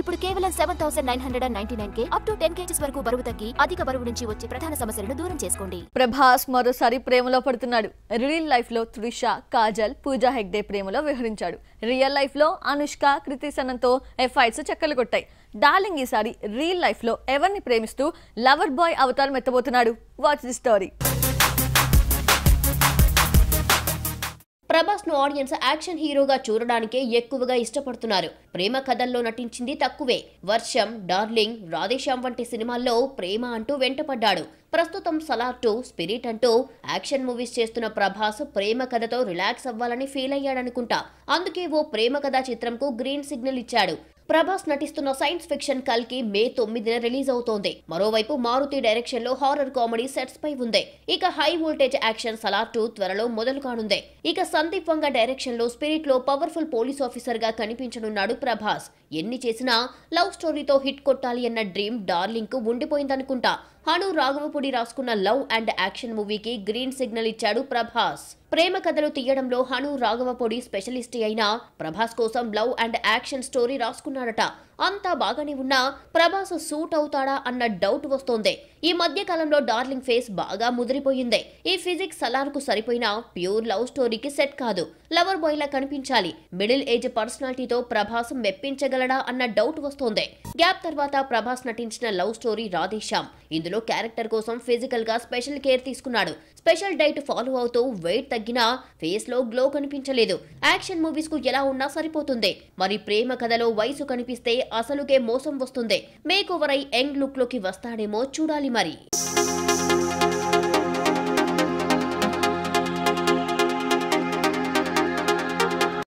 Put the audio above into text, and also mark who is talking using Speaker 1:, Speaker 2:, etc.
Speaker 1: ఇప్పుడు కేవలం seven thousand nine hundred and ninety nine కే అప్ టు టెన్ కేజీస్ వరకు బరువు తగ్గి అధిక బరువు నుంచి వచ్చే ప్రధాన
Speaker 2: సమస్యలను దూరం చేసుకోండి ప్రభాస్ మరోసారి ప్రేమలో పడుతున్నాడు రియల్ లైఫ్ లో త్రిష కాజల్ పూజా హెగ్డే ప్రేమలో విహరించాడు రియల్ లైఫ్ లో అనుష్క కృతి సనంతో ఎఫ్ఐట్స్ చెక్కలు కొట్టాయి డార్లింగ్ ఈసారి రియల్ లైఫ్ లో ఎవరిని ప్రేమిస్తూ లవర్ బాయ్ అవతారం ఎత్తబోతున్నాడు వాచ్ ది స్టోరీ
Speaker 1: ప్రభాస్ ను ఆడియన్స్ యాక్షన్ హీరోగా చూడడానికే ఎక్కువగా ఇష్టపడుతున్నారు ప్రేమ కథల్లో నటించింది తక్కువే వర్షం డార్లింగ్ రాధేశ్యామ్ వంటి సినిమాల్లో ప్రేమ అంటూ వెంటపడ్డాడు ప్రస్తుతం సలార్ టూ స్పిరిట్ అంటూ యాక్షన్ మూవీస్ చేస్తున్న ప్రభాస్ ప్రేమ కథతో రిలాక్స్ అవ్వాలని ఫీల్ అయ్యాడనుకుంటా అందుకే ఓ ప్రేమ కథ చిత్రంకు గ్రీన్ సిగ్నల్ ఇచ్చాడు ప్రభాస్ నటిస్తున్న సైన్స్ ఫిక్షన్ కల్కి మే తొమ్మిదిన రిలీజ్ అవుతోంది మరోవైపు మారుతి డైరెక్షన్ లో హారర్ కామెడీ సెట్స్ పై ఉంది ఇక high voltage action Salaar two త్వరలో మొదలు కానుంది ఇక సందీప్ వంగ డైరెక్షన్ లో స్పిరిట్ లో పవర్ఫుల్ పోలీస్ ఆఫీసర్ గా కనిపించనున్నాడు ప్రభాస్ ఎన్ని చేసినా లవ్ స్టోరీతో హిట్ కొట్టాలి అన్న డ్రీమ్ డార్లింగ్ కు ఉండిపోయిందనుకుంటా హను రాఘవపూడి రాసుకున్న లవ్ అండ్ యాక్షన్ మూవీకి గ్రీన్ సిగ్నల్ ఇచ్చాడు ప్రభాస్ ప్రేమ కథలు తీయడంలో హను రాఘవపొడి స్పెషలిస్ట్ అయిన ప్రభాస్ కోసం లవ్ అండ్ యాక్షన్ స్టోరీ రాసుకున్నాడట అంతా బాగానే ఉన్నా ప్రభాస్ సూట్ అవుతాడా అన్న డౌట్ వస్తోంది ఈ మధ్య కాలంలో డార్లింగ్ ఫేస్ బాగా ముదిరిపోయింది ఈ ఫిజిక్స్ సలార్ కు సరిపోయిన ప్యూర్ లవ్ స్టోరీకి సెట్ కాదు లవర్ బాయ్ లా కనిపించాలి మిడిల్ ఏజ్ పర్సనాలిటీతో ప్రభాస్ మెప్పించగలడా అన్న డౌట్ వస్తోంది గ్యాప్ తర్వాత ప్రభాస్ నటించిన లవ్ స్టోరీ రాధేశ్యామ్ ఇందులో క్యారెక్టర్ కోసం ఫిజికల్ గా స్పెషల్ కేర్ తీసుకున్నాడు స్పెషల్ డైట్ ఫాలో అవుతూ వెయిట్ తగ్గినా ఫేస్ లో గ్లో కనిపించలేదు యాక్షన్ మూవీస్ కు ఎలా ఉన్నా సరిపోతుంది మరి ప్రేమ కథలో వయసు కనిపిస్తే అసలుకే మోసం వస్తుంది మేకోవరై యంగ్ లుక్ లోకి వస్తాడేమో చూడాలి మరి